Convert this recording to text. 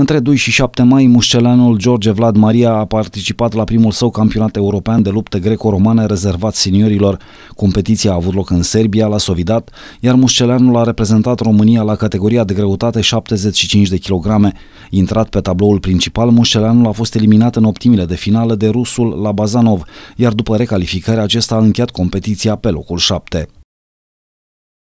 Între 2 și 7 mai, mușcelanul George Vlad Maria a participat la primul său campionat european de luptă greco-romană rezervat seniorilor. Competiția a avut loc în Serbia, la Sovidat, iar mușcelanul a reprezentat România la categoria de greutate 75 de kilograme. Intrat pe tabloul principal, mușcelanul a fost eliminat în optimile de finală de rusul la Bazanov, iar după recalificare acesta a încheiat competiția pe locul 7.